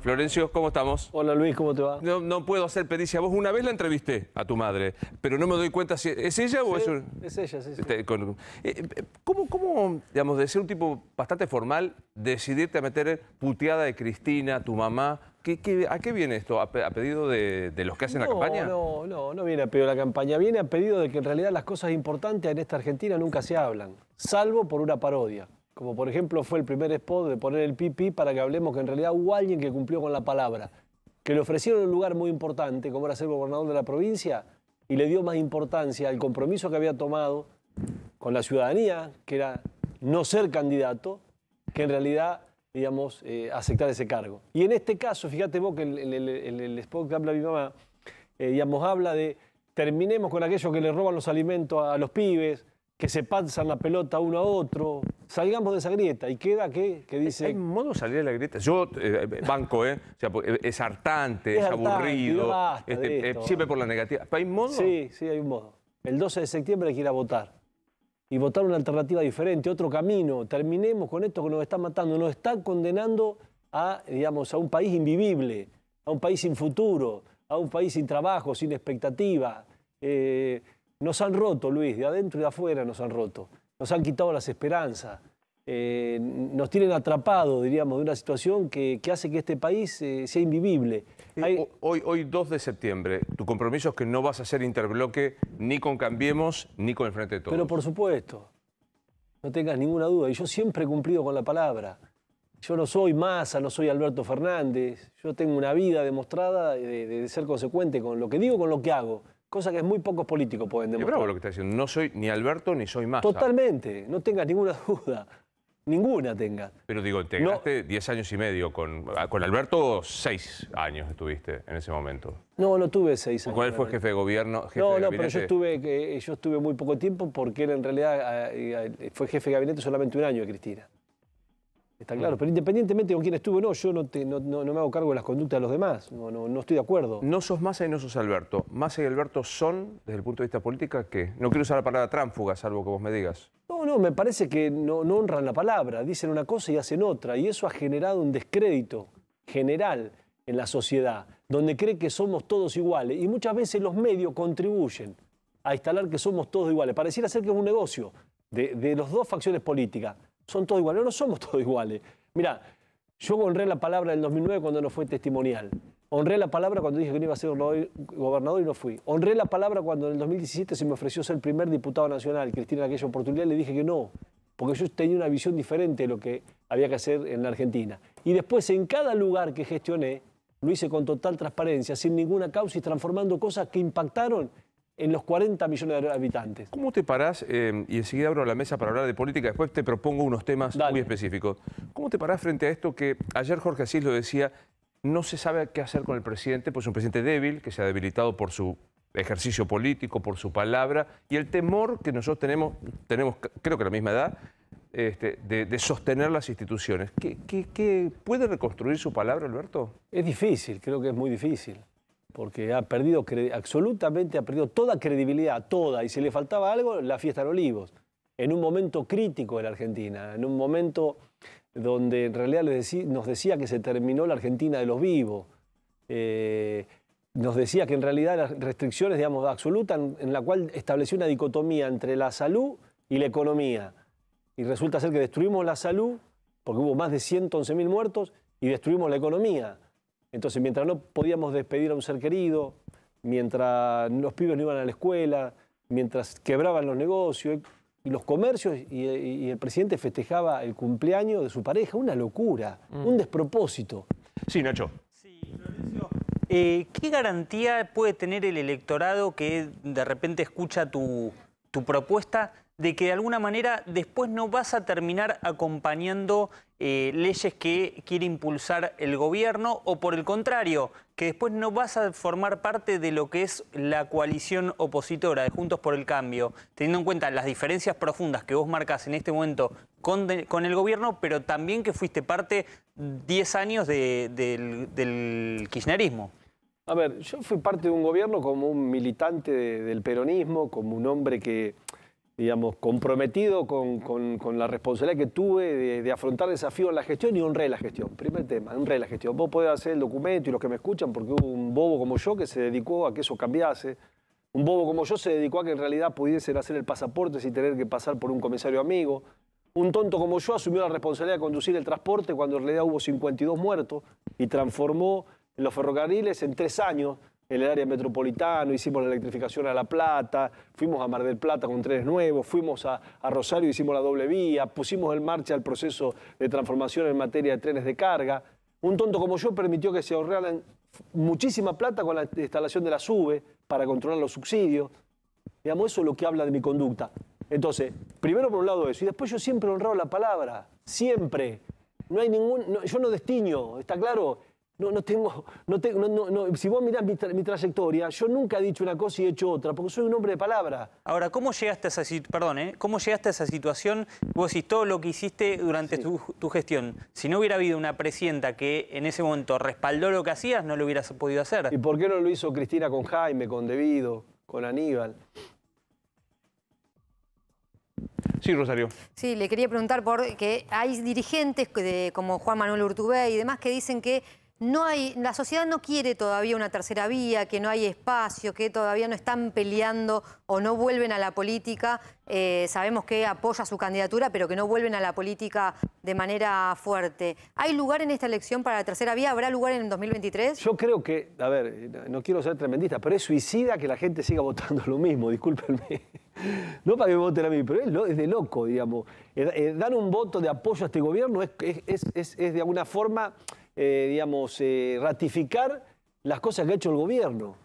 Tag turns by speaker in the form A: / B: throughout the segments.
A: Florencio, ¿cómo estamos? Hola Luis, ¿cómo te va? No, puedo hacer pericia. Vos una vez la entrevisté a tu madre, pero no me doy cuenta si es ella o es un...
B: Es ella, sí. sí.
A: Este, eh, eh,
B: ¿Cómo,
A: digamos, de ser un tipo bastante formal, decidirte a meter puteada de Cristina, tu mamá? ¿Qué, a qué viene esto? ¿A, pedido de, los que hacen la campaña? No,
B: no, no viene a pedido de la campaña. Viene a pedido de que en realidad las cosas importantes en esta Argentina nunca se hablan, salvo por una parodia. Como por ejemplo fue el primer spot de poner el pipí para que hablemos que en realidad hubo alguien que cumplió con la palabra, que le ofrecieron un lugar muy importante, como era ser gobernador de la provincia, y le dio más importancia al compromiso que había tomado con la ciudadanía, que era no ser candidato, que en realidad, digamos, eh, aceptar ese cargo. Y en este caso, fíjate vos que el, spot que habla mi mamá, eh, digamos, habla de terminemos con aquellos que le roban los alimentos a los pibes, que se pasan la pelota uno a otro. Salgamos de esa grieta. ¿Y queda Que dice... Hay
A: modo de salir de la grieta. Yo, eh, eh, banco, ¿eh? es hartante, es, aburrido. Este, eh, siempre por la negativa. ¿Hay modo? Sí,
B: sí, hay un modo. El 12 de septiembre hay que ir a votar. Y votar una alternativa diferente, otro camino. Terminemos con esto que nos está matando. Nos está condenando a, digamos, a un país invivible, a un país sin futuro, a un país sin trabajo, sin expectativa. Eh, nos han roto, Luis, de adentro y de afuera nos han roto. Nos han quitado las esperanzas. Eh, nos tienen atrapados, diríamos, de una situación que, hace que este país eh, sea invivible. Hoy, hoy,
A: 2 de septiembre, tu compromiso es que no vas a hacer interbloque ni con Cambiemos ni con el Frente de Todos. Pero por
B: supuesto, no tengas ninguna duda. Y yo siempre he cumplido con la palabra. Yo no soy Massa, no soy Alberto Fernández. Yo tengo una vida demostrada de, de ser consecuente con lo que digo, con lo que hago cosa que muy pocos políticos pueden demostrar. Yo
A: lo que está diciendo. No soy ni Alberto ni soy más. Totalmente,
B: no tengas ninguna duda. Ninguna tenga.
A: Pero digo, te diez 10 años y medio. Con, ah, con Alberto, seis años estuviste en ese momento.
B: No, no tuve seis años. ¿Cuál fue jefe de gobierno? no, no, pero yo estuve, eh, yo estuve muy poco tiempo porque él en realidad ah, eh, fue jefe de gabinete solamente un año de Cristina. Está claro, pero independientemente con quién estuvo o no, yo no, no, me hago cargo de las conductas de los demás, no, estoy de acuerdo.
A: No sos Massa y no sos Alberto. Massa y Alberto son, desde el punto de vista político, que No quiero usar la palabra tránfuga, salvo que vos me digas.
B: No, no, me parece que no, honran la palabra, dicen una cosa y hacen otra, y eso ha generado un descrédito general en la sociedad, donde cree que somos todos iguales, y muchas veces los medios contribuyen a instalar que somos todos iguales. Pareciera ser que es un negocio de, de las dos facciones políticas son todos iguales. No, somos todos iguales. mira yo honré la palabra en el 2009 cuando no fue testimonial. Honré la palabra cuando dije que no iba a ser gobernador y no fui. Honré la palabra cuando en el 2017 se me ofreció ser el primer diputado nacional. Cristina, en aquella oportunidad le dije que no, porque yo tenía una visión diferente de lo que había que hacer en la Argentina. Y después, en cada lugar que gestioné, lo hice con total transparencia, sin ninguna causa y transformando cosas que impactaron en los 40 millones de habitantes.
A: ¿Cómo te parás, eh, y enseguida abro la mesa para hablar de política, después te propongo unos temas muy específicos, ¿cómo te parás frente a esto que ayer Jorge Asís lo decía, no se sabe qué hacer con el presidente, pues un presidente débil, que se ha debilitado por su ejercicio político, por su palabra, y el temor que nosotros tenemos, tenemos creo que la misma edad, este, de, sostener las instituciones.
B: qué puede reconstruir su palabra, Alberto? Es difícil, creo que es muy difícil porque ha perdido absolutamente, ha perdido toda credibilidad, toda, y si le faltaba algo, la fiesta de Olivos, en un momento crítico de la Argentina, en un momento donde en realidad nos decía que se terminó la Argentina de los vivos, eh, nos decía que en realidad las restricciones, digamos, absolutas, en, en la cual estableció una dicotomía entre la salud y la economía, y resulta ser que destruimos la salud, porque hubo más de 111.000 muertos, y destruimos la economía. Entonces, mientras no podíamos despedir a un ser querido, mientras los pibes no iban a la escuela, mientras quebraban los negocios y los comercios, y, el presidente festejaba el cumpleaños de su pareja, una locura, mm. un despropósito. Sí, Nacho. Sí, Florencio. Eh, ¿Qué garantía puede tener el electorado que de repente escucha tu propuesta de que de alguna manera después no vas a terminar acompañando eh, leyes que quiere impulsar el gobierno o por el contrario, que después no vas a formar parte de lo que es la coalición opositora de Juntos por el Cambio, teniendo en cuenta las diferencias profundas que vos marcas en este momento con, el gobierno, pero también que fuiste parte 10 años del,
A: del kirchnerismo.
B: A ver, yo fui parte de un gobierno como un militante del peronismo, como un hombre que digamos, comprometido con, la responsabilidad que tuve de, afrontar desafíos en la gestión y honré la gestión. Primer tema, honré la gestión. Vos podés hacer el documento y los que me escuchan, porque hubo un bobo como yo que se dedicó a que eso cambiase. Un bobo como yo se dedicó a que en realidad pudiese hacer el pasaporte sin tener que pasar por un comisario amigo. Un tonto como yo asumió la responsabilidad de conducir el transporte cuando en realidad hubo 52 muertos y transformó los ferrocarriles en tres años en el área metropolitana, hicimos la electrificación a La Plata, fuimos a Mar del Plata con trenes nuevos, fuimos a, Rosario, hicimos la doble vía, pusimos en marcha el proceso de transformación en materia de trenes de carga. Un tonto como yo permitió que se ahorraran muchísima plata con la instalación de la SUBE para controlar los subsidios. Digamos, eso es lo que habla de mi conducta. Entonces, primero por un lado eso, y después yo siempre he honrado la palabra, siempre. No hay ningún, yo no destiño, ¿está claro? no, no tengo, no, si vos mirás mi, trayectoria, yo nunca he dicho una cosa y he hecho otra, porque soy un hombre de palabra. Ahora, ¿cómo llegaste a esa, perdón, eh, ¿Cómo llegaste a esa situación? Vos decís todo lo que hiciste durante tu, gestión. Si no hubiera habido una presidenta que en ese momento respaldó lo que hacías, no lo hubieras podido hacer. ¿Y por qué no lo hizo Cristina con Jaime, con Debido con Aníbal? Sí, Rosario. Sí, le quería preguntar porque hay dirigentes como Juan Manuel Urtubey y demás que dicen que no hay, la sociedad no quiere todavía una tercera vía, que no hay espacio, que todavía no están peleando o no vuelven a la política. Eh, sabemos que apoya su candidatura, pero que no vuelven a la política de manera fuerte. ¿Hay lugar en esta elección para la tercera vía? ¿Habrá lugar en el 2023? Yo creo que, a ver, no quiero ser tremendista, pero es suicida que la gente siga votando lo mismo, discúlpenme. No para que me voten a mí, pero es, de loco, digamos. Eh, eh, dar un voto de apoyo a este gobierno es de alguna forma eh, digamos, eh, ratificar las cosas que ha hecho el gobierno.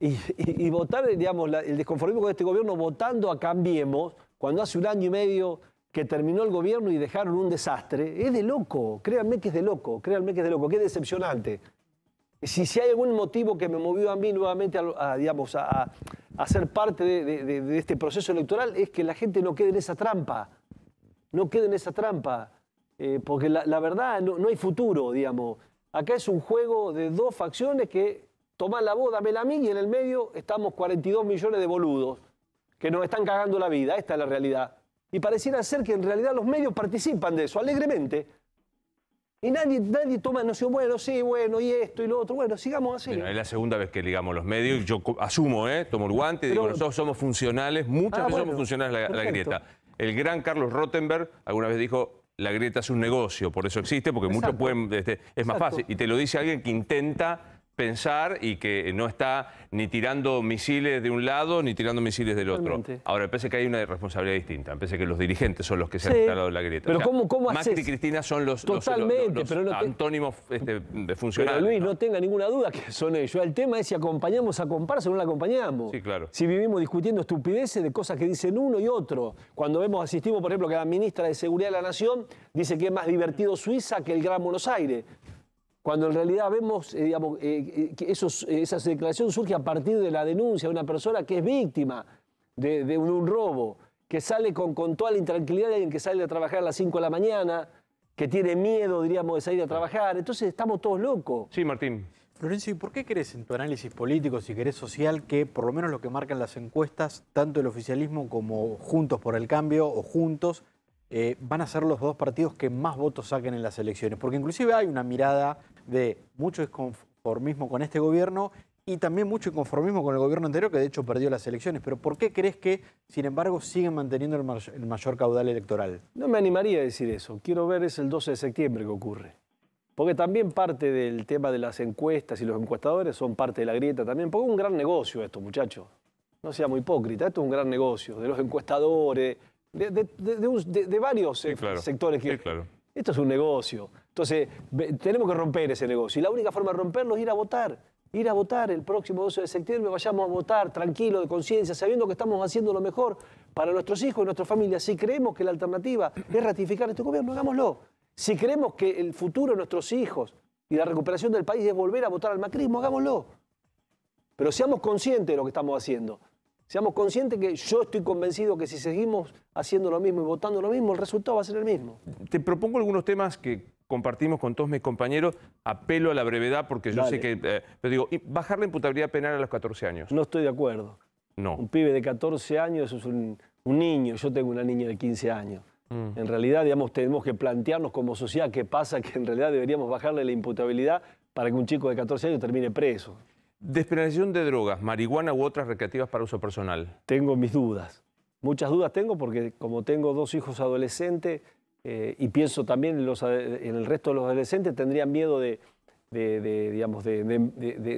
B: Y, votar, digamos, el desconformismo con este gobierno votando a Cambiemos, cuando hace un año y medio que terminó el gobierno y dejaron un desastre, es de loco, créanme que es de loco, créanme que es de loco, qué decepcionante. Si, si hay algún motivo que me movió a mí nuevamente a, digamos, a, ser parte de, de este proceso electoral, es que la gente no quede en esa trampa, no quede en esa trampa. Eh, porque la, verdad no, hay futuro, digamos. Acá es un juego de dos facciones que toman la boda dámela a mí, y en el medio estamos 42 millones de boludos que nos están cagando la vida, esta es la realidad. Y pareciera ser que en realidad los medios participan de eso, alegremente. Y nadie, nadie toma sé, bueno, sí, bueno, y esto y lo otro, bueno, sigamos así. es
A: la segunda vez que ligamos los medios, yo asumo, ¿eh? tomo el guante, y digo, nosotros somos funcionales, muchas veces ah, somos funcionales la, la, grieta. El gran Carlos Rottenberg alguna vez dijo, la grieta es un negocio, por eso existe, porque muchos pueden, este, es más fácil. Y te lo dice alguien que intenta pensar y que no está ni tirando misiles de un lado ni tirando misiles del otro. Ahora, me parece que hay una responsabilidad distinta. Me parece que los dirigentes son los que se han instalado la grieta. Pero ¿cómo, cómo Macri y Cristina son los, Totalmente, pero antónimos este, de funcionarios. Pero Luis,
B: ¿no? tenga ninguna duda que son ellos. El tema es si acompañamos a comparsa o no la acompañamos. Sí, claro. Si vivimos discutiendo estupideces de cosas que dicen uno y otro. Cuando vemos, asistimos, por ejemplo, que la ministra de Seguridad de la Nación dice que es más divertido Suiza que el Gran Buenos Aires cuando en realidad vemos eh, digamos, eh, eh, que esa declaración surge a partir de la denuncia de una persona que es víctima de, un, robo, que sale con, toda la intranquilidad de alguien que sale a trabajar a las 5 de la mañana, que tiene miedo, diríamos, de salir a trabajar. Entonces estamos todos locos. Sí, Martín. Florencio, ¿y por qué crees en tu análisis político, si querés social, que por lo menos lo que marcan las encuestas, tanto el oficialismo como Juntos por el Cambio o Juntos, eh, van a ser los dos partidos que más votos saquen en las elecciones, porque inclusive hay una mirada de mucho desconformismo con este gobierno y también mucho inconformismo con el gobierno anterior, que de hecho perdió las elecciones. Pero ¿por qué crees que, sin embargo, siguen manteniendo el, mayor, caudal electoral? No me animaría a decir eso. Quiero ver es el 12 de septiembre que ocurre. Porque también parte del tema de las encuestas y los encuestadores son parte de la grieta también. Porque es un gran negocio esto, muchachos. No sea muy hipócrita. esto es un gran negocio. De los encuestadores, de, varios sectores. Esto es un negocio. Entonces, tenemos que romper ese negocio. Y la única forma de romperlo es ir a votar. Ir a votar el próximo 12 de septiembre, vayamos a votar tranquilo, de conciencia, sabiendo que estamos haciendo lo mejor para nuestros hijos y nuestras familias. Si creemos que la alternativa es ratificar este gobierno, hagámoslo. Si creemos que el futuro de nuestros hijos y la recuperación del país es volver a votar al macrismo, hagámoslo. Pero seamos conscientes de lo que estamos haciendo. Seamos conscientes que yo estoy convencido que si seguimos haciendo lo mismo y votando lo mismo, el resultado va a ser el mismo. Te propongo algunos temas que compartimos con
A: todos mis compañeros. Apelo a la brevedad porque yo sé que... Eh, pero digo, bajar la imputabilidad penal a los 14 años.
B: No estoy de acuerdo. No. Un pibe de 14 años es un, niño. Yo tengo una niña de 15 años. Mm. En realidad, digamos, tenemos que plantearnos como sociedad qué pasa, que en realidad deberíamos bajarle la imputabilidad para que un chico de 14 años termine preso.
A: Despenalización de drogas, marihuana u otras recreativas para uso
B: personal. Tengo mis dudas. Muchas dudas tengo porque como tengo dos hijos adolescentes eh, y pienso también en, el resto de los adolescentes, tendría miedo de,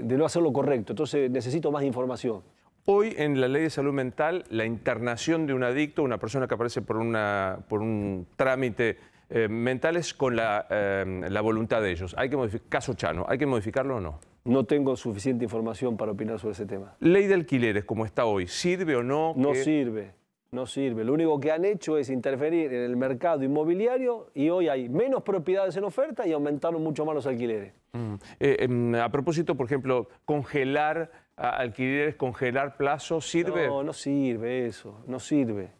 B: no hacer lo correcto. Entonces necesito más información. Hoy en la ley
A: de salud mental, la internación de un adicto, una persona que aparece por, un trámite eh, mental es con eh, la, voluntad de ellos. Hay que caso Chano, ¿hay que
B: modificarlo o no? No tengo suficiente información para opinar sobre ese tema.
A: ¿Ley de alquileres como está hoy sirve o no? No sirve,
B: no sirve. Lo único que han hecho es interferir en el mercado inmobiliario y hoy hay menos propiedades en oferta y aumentaron mucho más los alquileres.
A: Mm. Eh,
B: em, a propósito, por ejemplo, congelar alquileres, congelar plazos, ¿sirve? No, no sirve eso, no sirve,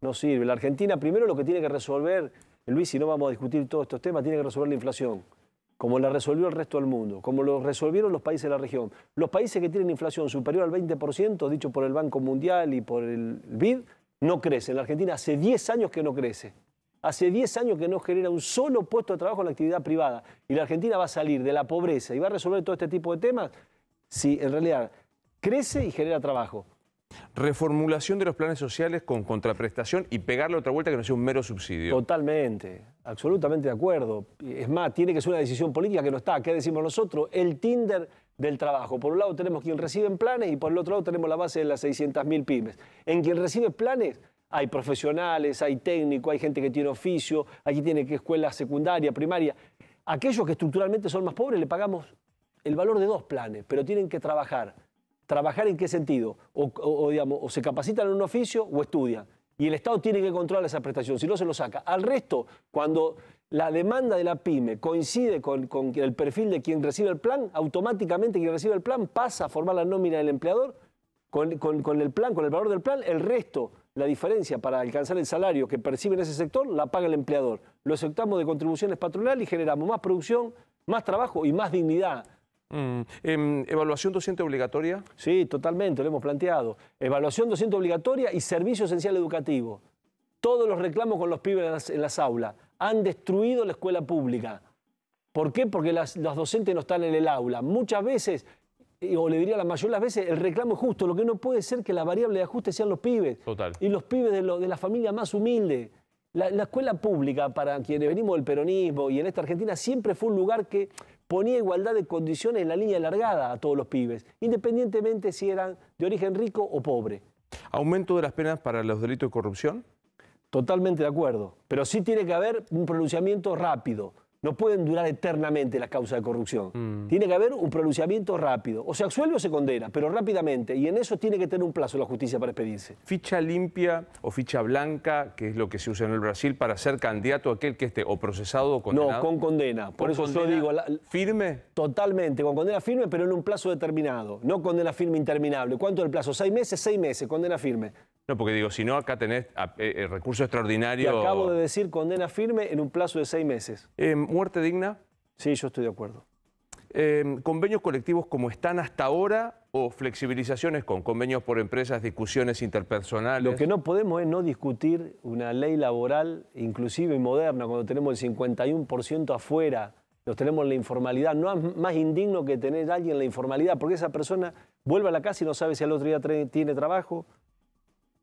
B: no sirve. La Argentina primero lo que tiene que resolver, Luis, si no vamos a discutir todos estos temas, tiene que resolver la inflación como la resolvió el resto del mundo, como lo resolvieron los países de la región. Los países que tienen inflación superior al 20%, dicho por el Banco Mundial y por el BID, no crecen. La Argentina hace 10 años que no crece. Hace 10 años que no genera un solo puesto de trabajo en la actividad privada. Y la Argentina va a salir de la pobreza y va a resolver todo este tipo de temas si en realidad crece y genera trabajo.
A: Reformulación de los planes sociales con contraprestación y pegarle otra vuelta que no sea un mero subsidio. Totalmente.
B: Absolutamente de acuerdo. Es más, tiene que ser una decisión política que no está. ¿Qué decimos nosotros? El Tinder del trabajo. Por un lado tenemos quien recibe planes y por el otro lado tenemos la base de las 600.000 pymes. En quien recibe planes hay profesionales, hay técnicos, hay gente que tiene oficio, aquí tiene que escuela secundaria, primaria. Aquellos que estructuralmente son más pobres le pagamos el valor de dos planes, pero tienen que trabajar. ¿Trabajar en qué sentido? o se capacitan en un oficio o estudian y el Estado tiene que controlar esa prestación, si no se lo saca. Al resto, cuando la demanda de la pyme coincide con, el perfil de quien recibe el plan, automáticamente quien recibe el plan pasa a formar la nómina del empleador con, el plan, con el valor del plan, el resto, la diferencia para alcanzar el salario que percibe en ese sector, la paga el empleador. Lo aceptamos de contribuciones patronales y generamos más producción, más trabajo y más dignidad Mm, em, ¿Evaluación docente obligatoria? Sí, totalmente, lo hemos planteado. Evaluación docente obligatoria y servicio esencial educativo. Todos los reclamos con los pibes en las, aulas. Han destruido la escuela pública. ¿Por qué? Porque las, los docentes no están en el aula. Muchas veces o le diría la mayoría de las veces, el reclamo es justo. Lo que no puede ser que la variable de ajuste sean los pibes. Total. Y los pibes de, lo, de la familia más humilde. la escuela pública, para quienes venimos del peronismo y en esta Argentina, siempre fue un lugar que ponía igualdad de condiciones en la línea alargada a todos los pibes, independientemente si eran de origen rico o pobre. ¿Aumento de las penas para los delitos de corrupción? Totalmente de acuerdo, pero sí tiene que haber un pronunciamiento rápido no pueden durar eternamente las causas de corrupción. Mm. Tiene que haber un pronunciamiento rápido. O se absuelve o se condena, pero rápidamente. Y en eso tiene que tener un plazo la justicia para expedirse. Ficha limpia
A: o ficha blanca, que es lo que se usa en el Brasil, para ser candidato a aquel que esté o procesado o condenado. No, con condena. Por eso condena digo...
B: ¿Firme? Totalmente, con condena firme, pero en un plazo determinado. No condena firme interminable. ¿Cuánto es el plazo? ¿Seis meses? Seis meses, condena firme.
A: No, porque digo, si no, acá tenés el eh, eh, recurso extraordinario. acabo
B: de decir condena firme en un plazo de seis meses. Eh, ¿Muerte digna? Sí, yo estoy de acuerdo. Em, ¿Convenios colectivos como están hasta
A: ahora o flexibilizaciones con convenios por empresas, discusiones interpersonales? Lo que
B: no podemos es no discutir una ley laboral inclusiva y moderna cuando tenemos el 51% afuera, nos tenemos la informalidad. No es más indigno que tener a alguien en la informalidad porque esa persona vuelve a la casa y no sabe si al otro día tiene trabajo,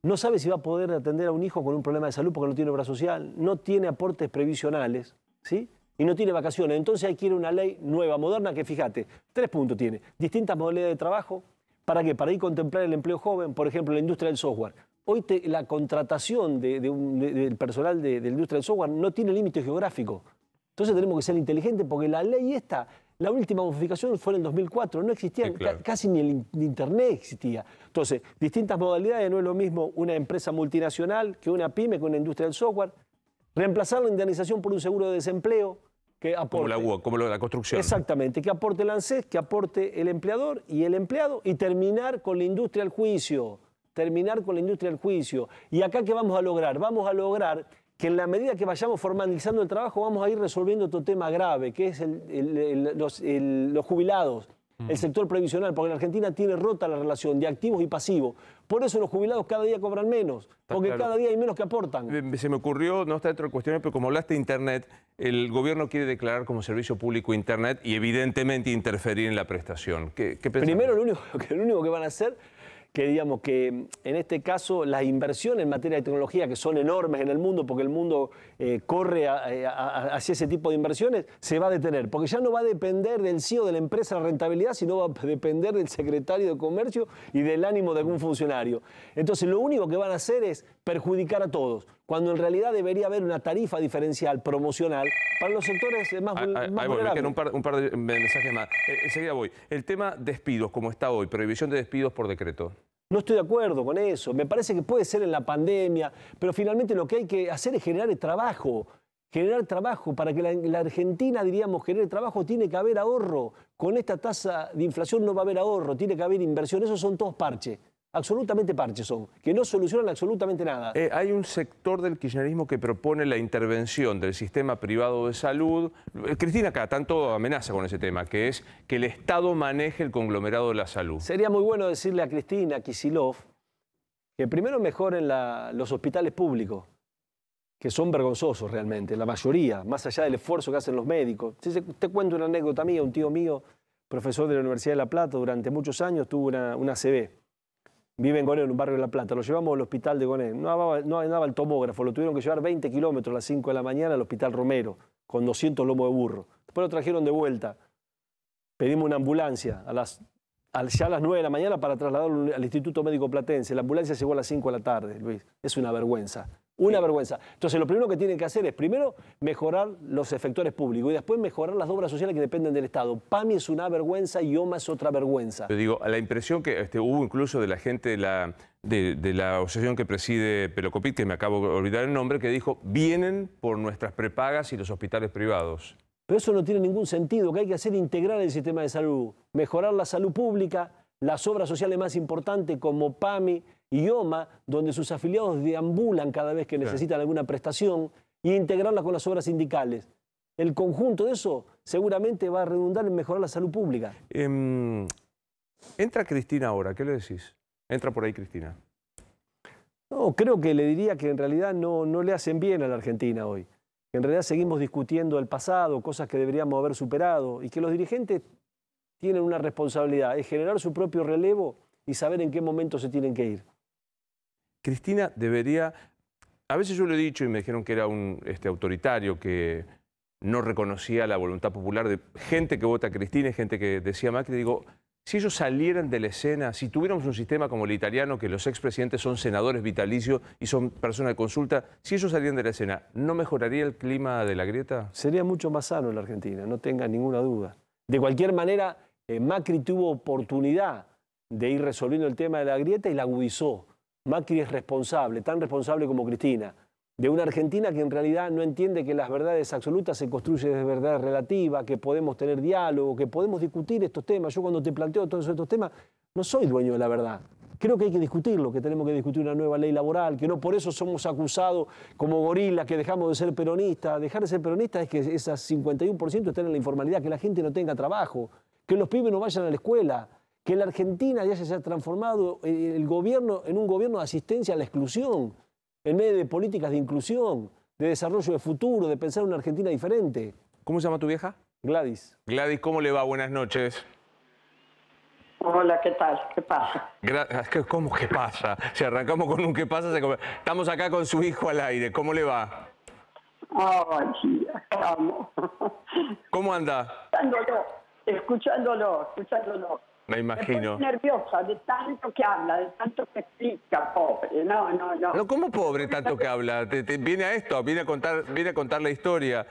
B: no sabe si va a poder atender a un hijo con un problema de salud porque no tiene obra social, no tiene aportes previsionales, ¿sí? Y no tiene vacaciones. Entonces hay que ir a una ley nueva, moderna, que fíjate, tres puntos tiene. Distintas modalidades de trabajo. ¿Para qué? Para ir a contemplar el empleo joven, por ejemplo, la industria del software. Hoy la contratación del personal de, la industria del software no tiene límite geográfico. Entonces tenemos que ser inteligentes porque la ley esta la última modificación fue en el 2004, no existía, casi ni el Internet existía. Entonces, distintas modalidades, no es lo mismo una empresa multinacional que una pyme, que una industria del software. Reemplazar la indemnización por un seguro de desempleo que aporte. Como
A: la como la construcción.
B: Exactamente, que aporte el ANSES, que aporte el empleador y el empleado, y terminar con la industria del juicio. Terminar con la industria del juicio. ¿Y acá qué vamos a lograr? Vamos a lograr que en la medida que vayamos formalizando el trabajo vamos a ir resolviendo otro tema grave, que es los, jubilados, el sector previsional, porque la Argentina tiene rota la relación de activos y pasivos. Por eso los jubilados cada día cobran menos, porque cada día hay menos que aportan.
A: Eh, se me ocurrió, no está dentro de cuestiones pero como hablaste de Internet, el gobierno quiere declarar como servicio público Internet y evidentemente interferir en la prestación. ¿Qué, Primero,
B: lo lo único que van a hacer que digamos que en este caso las inversiones en materia de tecnología, que son enormes en el mundo, porque el mundo eh, corre eh, hacia ese tipo de inversiones, se va a detener, porque ya no va a depender del CEO de la empresa la rentabilidad, sino va a depender del secretario de comercio y del ánimo de algún funcionario. Entonces lo único que van a hacer es perjudicar a todos, cuando en realidad debería haber una tarifa diferencial promocional para los sectores más, vulnerables. un, par,
A: de mensajes más. Eh, enseguida voy. El tema despidos, como está hoy, prohibición de despidos por decreto.
B: No estoy de acuerdo con eso. Me parece que puede ser en la pandemia, pero finalmente lo que hay que hacer es generar el trabajo. Generar trabajo, para que la, Argentina, diríamos, genere trabajo, tiene que haber ahorro. Con esta tasa de inflación no va a haber ahorro, tiene que haber inversión. Esos son todos parches absolutamente parches son, que no solucionan absolutamente nada.
A: Eh, hay un sector del kirchnerismo que propone la intervención del sistema privado de salud. Eh, Cristina acá tanto amenaza con ese tema, que es que el
B: Estado maneje el conglomerado de la salud. Sería muy bueno decirle a Cristina Kisilov que primero mejoren los hospitales públicos, que son vergonzosos realmente, la mayoría, más allá del esfuerzo que hacen los médicos. te cuento una anécdota mía, un tío mío, profesor de la Universidad de La Plata, durante muchos años tuvo una, una CB vive en Gonén, en un barrio de La Plata, lo llevamos al hospital de Gonén, no andaba, no el tomógrafo, lo tuvieron que llevar 20 kilómetros a las 5 de la mañana al hospital Romero, con 200 lomos de burro. Después lo trajeron de vuelta, pedimos una ambulancia a las, ya a las 9 de la mañana para trasladarlo al Instituto Médico Platense, la ambulancia llegó a las 5 de la tarde, Luis, es una vergüenza. Una vergüenza. Entonces, lo primero que tienen que hacer es, primero, mejorar los efectores públicos y después mejorar las obras sociales que dependen del Estado. PAMI es una vergüenza y OMA es otra vergüenza. Yo
A: digo, la impresión que este, hubo incluso de la gente de la, de, la asociación que preside Pelocopit, que me acabo de olvidar el nombre, que dijo, vienen por nuestras prepagas y los hospitales privados.
B: Pero eso no tiene ningún sentido. que hay que hacer integrar el sistema de salud, mejorar la salud pública, las obras sociales más importantes como PAMI, IOMA, donde sus afiliados deambulan cada vez que necesitan alguna prestación, y integrarla con las obras sindicales. El conjunto de eso seguramente va a redundar en mejorar la salud pública.
A: Em, entra Cristina ahora, ¿qué le decís? Entra por ahí Cristina.
B: No, creo que le diría que en realidad no, no le hacen bien a la Argentina hoy. En realidad seguimos discutiendo el pasado, cosas que deberíamos haber superado, y que los dirigentes tienen una responsabilidad, es generar su propio relevo y saber en qué momento se tienen que ir.
A: Cristina debería... A veces yo lo he dicho y me dijeron que era un este, autoritario, que no reconocía la voluntad popular de gente que vota a Cristina y gente que decía Macri. Digo, si ellos salieran de la escena, si tuviéramos un sistema como el italiano, que los expresidentes son senadores vitalicios y son personas de consulta, si ellos salieran de la escena, ¿no mejoraría el clima
B: de la grieta? Sería mucho más sano en la Argentina, no tenga ninguna duda. De cualquier manera, eh, Macri tuvo oportunidad de ir resolviendo el tema de la grieta y la agudizó. Macri es responsable, tan responsable como Cristina, de una Argentina que en realidad no entiende que las verdades absolutas se construyen desde verdades relativas, que podemos tener diálogo, que podemos discutir estos temas. Yo cuando te planteo todos estos temas, no soy dueño de la verdad. Creo que hay que discutirlo, que tenemos que discutir una nueva ley laboral, que no por eso somos acusados como gorilas, que dejamos de ser peronistas. Dejar de ser peronistas es que esas 51% estén en la informalidad, que la gente no tenga trabajo, que los pibes no vayan a la escuela, que la Argentina ya se ha transformado eh, el gobierno, en un gobierno de asistencia a la exclusión, en medio de políticas de inclusión, de desarrollo de futuro, de pensar una Argentina diferente. ¿Cómo se llama tu vieja? Gladys.
A: Gladys, ¿cómo le va? Buenas noches.
C: Hola, ¿qué tal? ¿Qué pasa?
A: ¿Cómo que pasa? Si arrancamos con un qué pasa, estamos acá con su hijo al aire. ¿Cómo le va? ¿Cómo anda?
C: Escuchándolo, escuchándolo, escuchándolo.
A: Me imagino.
C: nerviosa de tanto que habla, de tanto que explica, pobre. No, no, no. ¿Cómo
A: pobre tanto que habla? viene a esto, viene a contar, viene a contar la historia.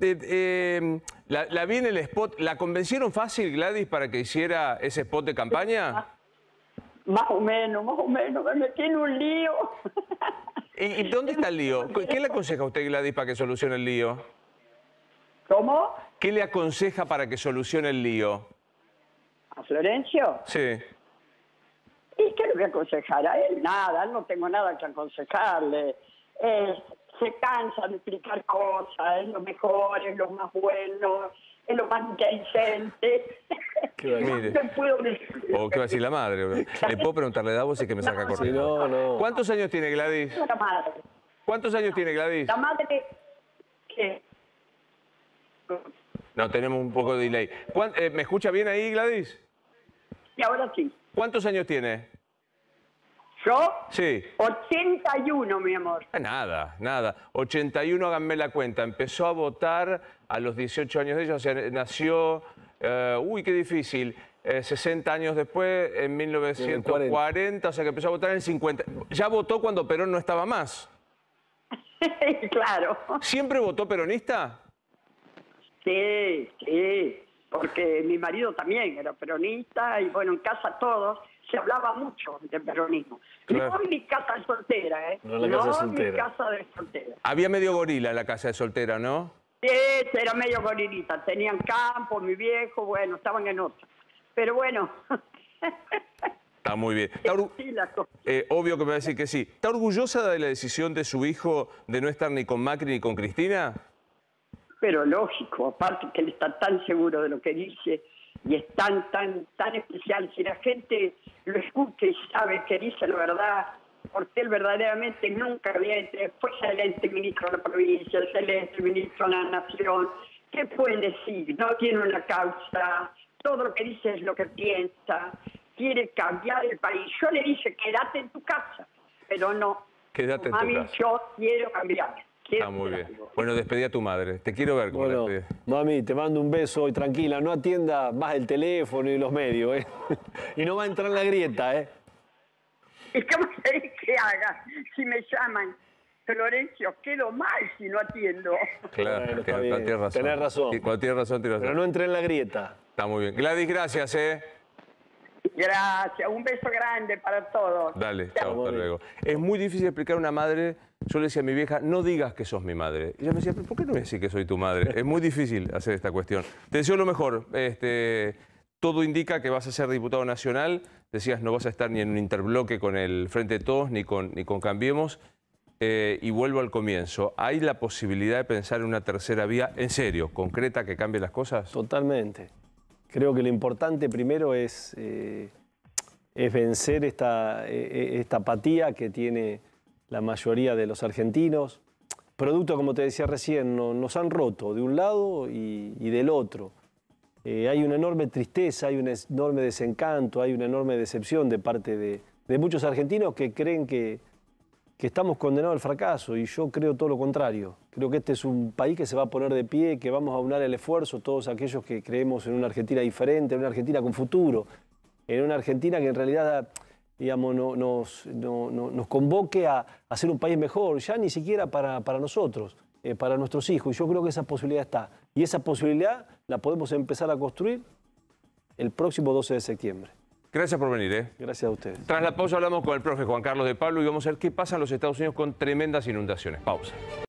A: Eh, la, vi en el spot. ¿La convencieron fácil, Gladys, para que hiciera ese spot de campaña?
C: Más o menos, más o menos. Me metí un lío.
A: ¿Y, ¿Y dónde está el lío? ¿Qué le aconseja a usted, Gladys, para que solucione el lío? ¿Cómo? ¿Qué le aconseja para que solucione el lío?
C: Florencio? Sí. ¿Y qué le voy a aconsejar a él? Nada, no tengo nada que aconsejarle. se cansa de explicar cosas, es lo mejor, es lo más bueno, es lo más inteligente. qué va oh, a
A: decir la madre. Le puedo preguntarle a vos y que me saca no, corriendo. ¿Cuántos años tiene Gladys? ¿Cuántos años tiene Gladys? La
C: madre. ¿Qué?
A: No, tenemos un poco de delay. Eh, ¿Me escucha bien ahí, Gladys? Y ahora sí. ¿Cuántos años tiene? ¿Yo? Sí.
C: 81, mi amor.
A: Ah, nada, nada. 81, háganme la cuenta. Empezó a votar a los 18 años de ella, o sea, nació... Eh, uy, qué difícil. 60 eh, años después, en 1940, o sea que empezó a votar en el 50. Ya votó cuando Perón no estaba más. claro. ¿Siempre votó peronista?
C: Sí, sí porque mi marido también era peronista y bueno, en casa todos se hablaba mucho del peronismo. No mi casa de soltera, ¿eh? No mi casa de soltera.
A: Había medio gorila en la casa de soltera, ¿no?
C: Sí, era medio gorilita. Tenían campo, mi viejo, bueno, estaban en otro. Pero bueno.
A: Está muy bien. Eh, obvio que me va a decir que sí. ¿Está orgullosa de la decisión de su hijo de no estar ni con Macri ni con Cristina?
C: pero lógico, aparte que él está tan seguro de lo que dice y es tan, tan, tan especial. Si la gente lo escucha y sabe que dice la verdad, porque él verdaderamente nunca había, fue excelente ministro de la provincia, excelente ministro de la nación, ¿qué pueden decir? No tiene una causa, todo lo que dice es lo que piensa, quiere cambiar el país. Yo le dije, quédate en tu casa, pero no.
A: Quédate en tu casa.
C: yo quiero cambiar. Está
A: ah, muy bien. Bueno, despedí a tu
B: madre. Te quiero ver bueno, Mami, te mando un beso y tranquila, no atienda más el teléfono y los medios, ¿eh? y no va a entrar en la grieta, ¿eh?
C: ¿Y cómo querés que haga si me llaman? Florencio, lo mal si no atiendo. Claro,
A: tenés razón. Tenés tienes razón, razón. Pero no entré en la grieta. Está muy bien. Gladys, gracias,
C: ¿eh? Gracias, un beso grande para todos.
A: Dale, chao, hasta luego. Es muy difícil explicar a una madre yo le decía a mi vieja, no digas que sos mi madre. Y ella me decía, ¿por qué no me decís que soy tu madre? Es muy difícil hacer esta cuestión. Te deseo lo mejor. Este, todo indica que vas a ser diputado nacional. Decías, no vas a estar ni en un interbloque con el Frente de Todos ni con, ni con Cambiemos. Eh, y vuelvo al comienzo. ¿Hay la posibilidad de pensar en una tercera vía, en serio, concreta, que cambie las cosas? Totalmente.
B: Creo que lo importante primero es, eh, vencer esta, e, e, esta apatía que tiene la mayoría de los argentinos. Producto, como te decía recién, nos han roto de un lado y, del otro. Eh, hay una enorme tristeza, hay un enorme desencanto, hay una enorme decepción de parte de, muchos argentinos que creen que, que estamos condenados al fracaso y yo creo todo lo contrario. Creo que este es un país que se va a poner de pie, que vamos a unir el esfuerzo todos aquellos que creemos en una Argentina diferente, en una Argentina con futuro, en una Argentina que en realidad digamos, nos, convoque a, hacer ser un país mejor, ya ni siquiera para, nosotros, eh, para nuestros hijos. Y yo creo que esa posibilidad está. Y esa posibilidad la podemos empezar a construir el próximo 12 de septiembre. Gracias por venir. ¿eh? Gracias a ustedes.
A: Tras la pausa hablamos con el profe Juan Carlos de Pablo y vamos a ver qué pasa en los Estados Unidos con tremendas inundaciones. Pausa.